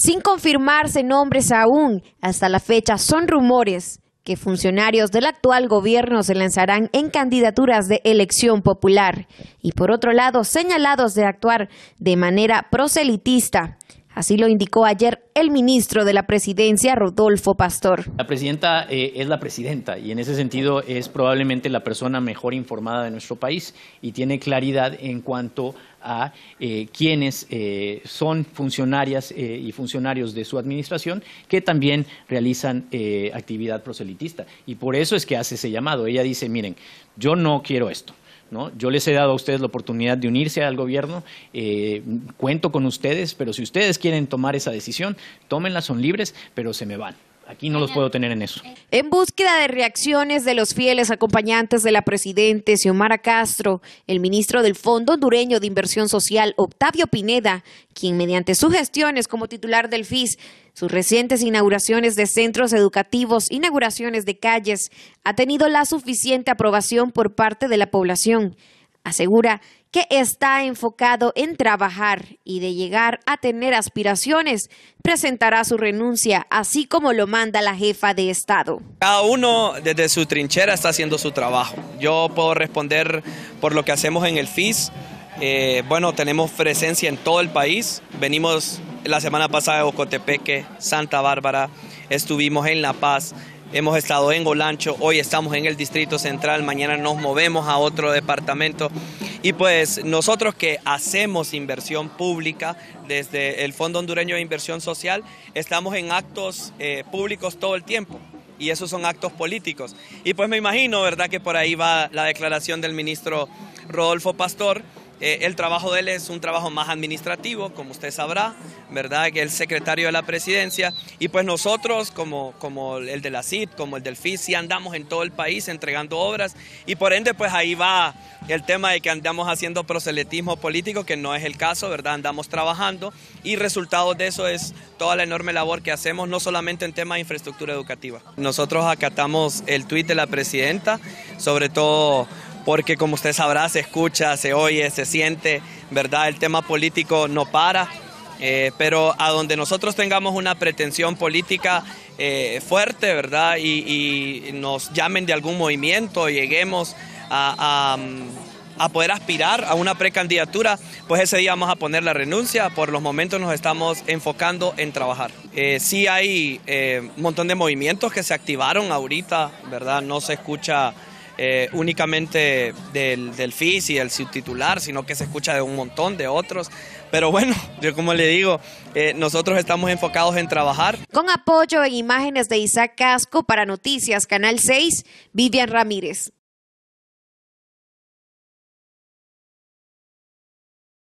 sin confirmarse nombres aún. Hasta la fecha son rumores que funcionarios del actual gobierno se lanzarán en candidaturas de elección popular y por otro lado señalados de actuar de manera proselitista Así lo indicó ayer el ministro de la presidencia, Rodolfo Pastor. La presidenta eh, es la presidenta y en ese sentido es probablemente la persona mejor informada de nuestro país y tiene claridad en cuanto a eh, quienes eh, son funcionarias y funcionarios de su administración que también realizan actividad proselitista. Y por eso es que hace ese llamado. Ella dice, miren, yo no quiero esto. ¿no? Yo les he dado a ustedes la oportunidad de unirse al gobierno, eh, cuento con ustedes, pero si ustedes quieren tomar esa decisión, tómenla, son libres, pero se me van. Aquí no los puedo tener en eso. En búsqueda de reacciones de los fieles acompañantes de la presidente Xiomara Castro, el ministro del Fondo Hondureño de Inversión Social, Octavio Pineda, quien mediante sus gestiones como titular del FIS, sus recientes inauguraciones de centros educativos, inauguraciones de calles, ha tenido la suficiente aprobación por parte de la población. Asegura que está enfocado en trabajar y de llegar a tener aspiraciones, presentará su renuncia, así como lo manda la jefa de Estado. Cada uno desde su trinchera está haciendo su trabajo. Yo puedo responder por lo que hacemos en el FIS. Eh, bueno, tenemos presencia en todo el país. Venimos la semana pasada a Ocotepeque, Santa Bárbara, estuvimos en La Paz, Hemos estado en Golancho, hoy estamos en el Distrito Central, mañana nos movemos a otro departamento. Y pues nosotros que hacemos inversión pública desde el Fondo Hondureño de Inversión Social, estamos en actos eh, públicos todo el tiempo y esos son actos políticos. Y pues me imagino, ¿verdad?, que por ahí va la declaración del ministro Rodolfo Pastor, eh, el trabajo de él es un trabajo más administrativo, como usted sabrá, ¿verdad? Que el secretario de la presidencia. Y pues nosotros, como, como el de la CIP, como el del FIS, sí andamos en todo el país entregando obras. Y por ende, pues ahí va el tema de que andamos haciendo proseletismo político, que no es el caso, ¿verdad? Andamos trabajando. Y resultado de eso es toda la enorme labor que hacemos, no solamente en temas de infraestructura educativa. Nosotros acatamos el tuit de la presidenta, sobre todo porque como usted sabrá, se escucha, se oye, se siente, ¿verdad? El tema político no para, eh, pero a donde nosotros tengamos una pretensión política eh, fuerte, ¿verdad? Y, nos llamen de algún movimiento, lleguemos a, poder aspirar a una precandidatura, pues ese día vamos a poner la renuncia. Por los momentos nos estamos enfocando en trabajar. Eh, sí hay un montón de movimientos que se activaron ahorita, ¿verdad? No se escucha eh, únicamente del, del FIS y del subtitular, sino que se escucha de un montón de otros. Pero bueno, yo como le digo, eh, nosotros estamos enfocados en trabajar. Con apoyo en imágenes de Isaac Casco para Noticias Canal 6, Vivian Ramírez.